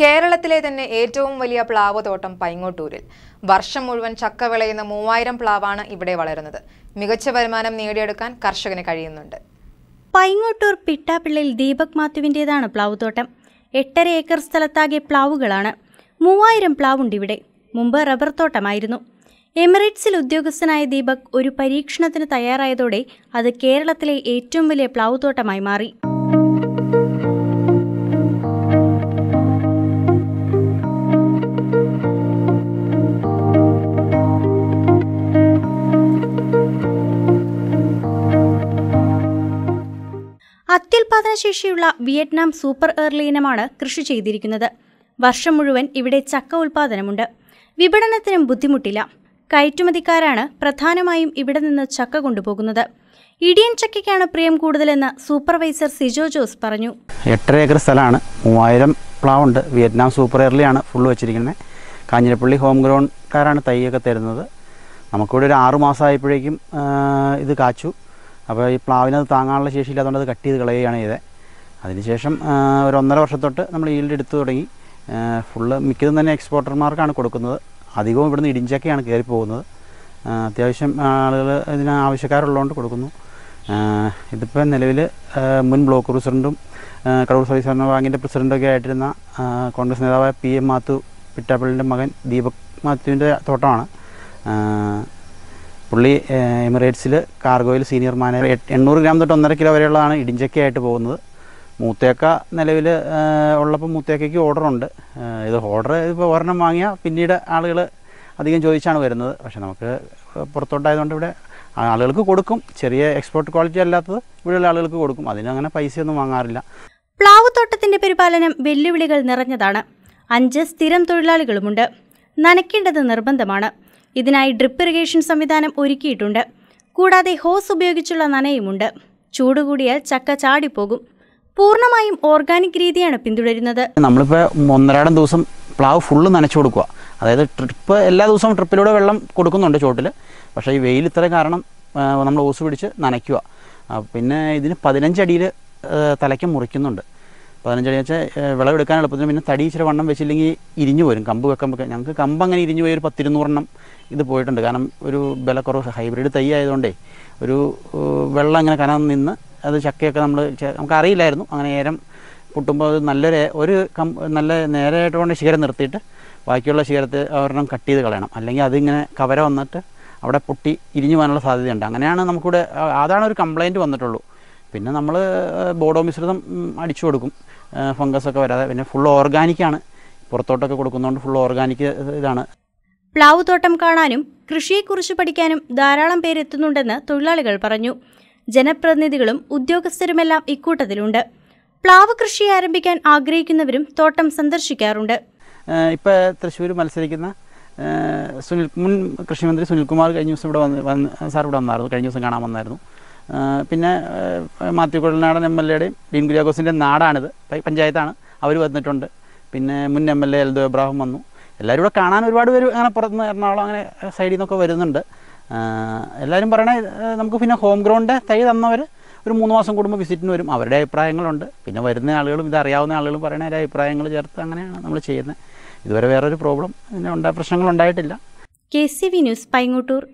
കേരളത്തിലെ തന്നെ ഏറ്റവും വലിയ പ്ലാവ് തോട്ടം പൈങ്ങോട്ടൂരിൽ വർഷം മുഴുവൻ ചക്ക വിളയുന്ന മൂവായിരം പ്ലാവാണ് ഇവിടെ വളരുന്നത് മികച്ച വരുമാനം നേടിയെടുക്കാൻ കർഷകന് കഴിയുന്നുണ്ട് പൈങ്ങോട്ടൂർ പിട്ടാപ്പിള്ളിൽ ദീപക് മാത്യുവിൻ്റെതാണ് പ്ലാവ് തോട്ടം എട്ടര ഏക്കർ സ്ഥലത്താകെ പ്ലാവുകളാണ് മൂവായിരം പ്ലാവുണ്ട് ഇവിടെ മുമ്പ് റബ്ബർ തോട്ടമായിരുന്നു എമിറേറ്റ്സിൽ ഉദ്യോഗസ്ഥനായ ദീപക് ഒരു പരീക്ഷണത്തിന് തയ്യാറായതോടെ അത് കേരളത്തിലെ ഏറ്റവും വലിയ തോട്ടമായി മാറി ഉൽപാദനശേഷിയുള്ള വിയറ്റ്നാം സൂപ്പർ ഏർലി ഇനമാണ് കൃഷി ചെയ്തിരിക്കുന്നത് വർഷം മുഴുവൻ ഇവിടെ ചക്ക ഉൽപാദനമുണ്ട് വിപണനത്തിനും ബുദ്ധിമുട്ടില്ല കയറ്റുമതിക്കാരാണ് പ്രധാനമായും ഇവിടെ നിന്ന് ചക്ക കൊണ്ടുപോകുന്നത് ഇടിയൻ ചക്കയ്ക്കാണ് പ്രിയം കൂടുതലെന്ന് സൂപ്പർവൈസർ സിജോ ജോസ് പറഞ്ഞു എട്ടര ഏക്കർ സ്ഥലമാണ് മൂവായിരം പ്ലാവുണ്ട് വിയറ്റ്നാം സൂപ്പർ ഏർലിയാണ് ഫുള്ള് വെച്ചിരിക്കുന്നത് കാഞ്ഞിരപ്പള്ളി ഹോം ഗ്രൗണ്ട്കാരാണ് തൈയൊക്കെ തരുന്നത് നമുക്കിവിടെ ഒരു ആറുമാസമായപ്പോഴേക്കും ഇത് കാച്ചു അപ്പോൾ ഈ പ്ലാവിനത് താങ്ങാനുള്ള ശേഷി ഇല്ലാത്തതുകൊണ്ട് അത് കട്ട് ചെയ്ത് കളയുകയാണ് ചെയ്തത് അതിനുശേഷം ഒരു ഒന്നര വർഷത്തൊട്ട് നമ്മൾ ഈൽഡ് എടുത്തു തുടങ്ങി ഫുള്ള് മിക്കതും തന്നെ എക്സ്പോർട്ടർമാർക്കാണ് കൊടുക്കുന്നത് അധികവും ഇവിടുന്ന് ഇടിഞ്ചക്കയാണ് കയറിപ്പോകുന്നത് അത്യാവശ്യം ആളുകൾ ഇതിന് ആവശ്യക്കാരുള്ളതുകൊണ്ട് കൊടുക്കുന്നു ഇതിപ്പോൾ നിലവിൽ മുൻ ബ്ലോക്ക് പ്രസിഡൻറ്റും കടൂർ സർവീസ് ബാങ്കിൻ്റെ പ്രസിഡൻറ്റൊക്കെ ആയിട്ടിരുന്ന കോൺഗ്രസ് നേതാവായ പി എം മാത്തു പിറ്റാപ്പള്ളിൻ്റെ മകൻ ദീപക് മാത്യുവിൻ്റെ തോട്ടമാണ് പുള്ളി എമിറേറ്റ്സിൽ കാർഗോയിൽ സീനിയർ മാനേജർ എണ്ണൂറ് ഗ്രാം തൊട്ട് ഒന്നര കിലോ വരെയുള്ളതാണ് ഇടിഞ്ചക്കയായിട്ട് പോകുന്നത് മൂത്തേക്ക നിലവിൽ ഉള്ളപ്പോൾ മൂത്തേക്കയ്ക്ക് ഓർഡറുണ്ട് ഇത് ഓർഡർ ഇപ്പോൾ ഒരെണ്ണം വാങ്ങിയാൽ പിന്നീട് ആളുകൾ അധികം ചോദിച്ചാണ് വരുന്നത് പക്ഷേ നമുക്ക് പുറത്തോട്ടായതുകൊണ്ട് ഇവിടെ ആളുകൾക്ക് കൊടുക്കും ചെറിയ എക്സ്പോർട്ട് ക്വാളിറ്റി അല്ലാത്തത് ഇവിടെയുള്ള ആളുകൾക്ക് കൊടുക്കും അതിനങ്ങനെ പൈസയൊന്നും വാങ്ങാറില്ല പ്ലാവുത്തോട്ടത്തിന്റെ പരിപാലനം വെല്ലുവിളികൾ നിറഞ്ഞതാണ് അഞ്ച് സ്ഥിരം തൊഴിലാളികളുമുണ്ട് നനയ്ക്കേണ്ടത് നിർബന്ധമാണ് ഇതിനായി ഡ്രിപ്പ് ഇറിഗേഷൻ സംവിധാനം ഒരുക്കിയിട്ടുണ്ട് കൂടാതെ ഹോസ് ഉപയോഗിച്ചുള്ള നനയുമുണ്ട് ചൂടുകൂടിയാൽ ചക്ക ചാടിപ്പോകും പൂർണ്ണമായും ഓർഗാനിക് രീതിയാണ് പിന്തുടരുന്നത് നമ്മളിപ്പോൾ ഒന്നരാടം ദിവസം പ്ലാവ് ഫുള്ള് നനച്ചു കൊടുക്കുക അതായത് ട്രിപ്പ് എല്ലാ ദിവസവും ട്രിപ്പിലൂടെ വെള്ളം കൊടുക്കുന്നുണ്ട് ചോട്ടിൽ പക്ഷേ ഈ വെയിൽ ഇത്ര കാരണം നമ്മൾ ഓസ് പിടിച്ച് നനയ്ക്കുക പിന്നെ ഇതിന് പതിനഞ്ചടിയിൽ തലയ്ക്ക് മുറിക്കുന്നുണ്ട് പതിനഞ്ചടി വെച്ചാൽ വിളവെടുക്കാൻ എളുപ്പത്തിന് പിന്നെ തടി ഇച്ചിരി വണ്ണം വെച്ചില്ലെങ്കിൽ ഇരിഞ്ഞു പോരും കമ്പ് വെക്കുമ്പോൾ ഞങ്ങൾക്ക് കമ്പ് അങ്ങനെ ഇരിഞ്ഞു പോയൊരു ഒരു പത്തിരുന്നൂറെണ്ണം ഇത് പോയിട്ടുണ്ട് കാരണം ഒരു വിലക്കുറവ് ഹൈബ്രിഡ് തൈ ആയതുകൊണ്ടേ ഒരു വെള്ളം അങ്ങനെ കനം നിന്ന് അത് ചക്കയൊക്കെ നമ്മൾ നമുക്ക് അറിയില്ലായിരുന്നു അങ്ങനെ നേരം പൊട്ടുമ്പോൾ അത് നല്ലൊരു ഒരു കം നല്ല നേരെയായിട്ട് കൊണ്ട് ശിഖരം നിർത്തിയിട്ട് ബാക്കിയുള്ള ശിഖരത്തെ ഒരെണ്ണം കട്ട് ചെയ്ത് കളയണം അല്ലെങ്കിൽ അതിങ്ങനെ കവര വന്നിട്ട് അവിടെ പൊട്ടി ഇരിഞ്ഞു പോകാനുള്ള സാധ്യതയുണ്ട് അങ്ങനെയാണ് നമുക്കിവിടെ അതാണ് ഒരു കംപ്ലയിൻറ്റ് വന്നിട്ടുള്ളൂ പിന്നെ നമ്മൾ ബോഡോ മിശ്രിതം അടിച്ചു കൊടുക്കും ഫംഗസ് ഒക്കെ വരാതെ പിന്നെ ഫുൾ ഓർഗാനിക്കാണ് പുറത്തോട്ടൊക്കെ കൊടുക്കുന്നതുകൊണ്ട് ഫുൾ ഓർഗാനിക് ഇതാണ് പ്ലാവ് തോട്ടം കാണാനും കൃഷിയെക്കുറിച്ച് പഠിക്കാനും ധാരാളം പേരെത്തുന്നുണ്ടെന്ന് തൊഴിലാളികൾ പറഞ്ഞു ജനപ്രതിനിധികളും ഉദ്യോഗസ്ഥരുമെല്ലാം ഇക്കൂട്ടത്തിലുണ്ട് പ്ലാവ് കൃഷി ആരംഭിക്കാൻ ആഗ്രഹിക്കുന്നവരും തോട്ടം സന്ദർശിക്കാറുണ്ട് ഇപ്പോൾ തൃശ്ശൂർ മത്സരിക്കുന്ന സുനിൽ മുൻ കൃഷിമന്ത്രി സുനിൽകുമാർ കഴിഞ്ഞ ദിവസം ഇവിടെ വന്ന് വന്ന് സാർ ഇവിടെ വന്നായിരുന്നു കഴിഞ്ഞ ദിവസം കാണാൻ വന്നായിരുന്നു പിന്നെ മാത്യു കുഴൽനാടൻ എം എൽ എയുടെയും ഡീൻ കുര്യാഘോസിൻ്റെ നാടാണിത് പഞ്ചായത്താണ് അവർ വന്നിട്ടുണ്ട് പിന്നെ മുൻ M L A Eldho Ibrahim വന്നു എല്ലാവരും ഇവിടെ കാണാൻ ഒരുപാട് പേര് അങ്ങനെ നിന്ന് എറണാകുളം അങ്ങനെ സൈഡിൽ നിന്നൊക്കെ വരുന്നുണ്ട് എല്ലാവരും പറയണേ നമുക്ക് പിന്നെ ഹോം ഗ്രൗണ്ട് തൈ തന്നവർ ഒരു മൂന്ന് മാസം കൂടുമ്പോൾ വിസിറ്റിന് വരും അവരുടെ അഭിപ്രായങ്ങളുണ്ട് പിന്നെ വരുന്ന ആളുകളും ഇത് അറിയാവുന്ന ആളുകളും പറയണ അവരുടെ അഭിപ്രായങ്ങൾ ചേർത്ത് അങ്ങനെയാണ് നമ്മൾ ചെയ്യുന്നത് ഇതുവരെ വേറൊരു പ്രോബ്ലം ഇതിന് ഉണ്ടായ പ്രശ്നങ്ങൾ ഉണ്ടായിട്ടില്ല K C V news Paingottoor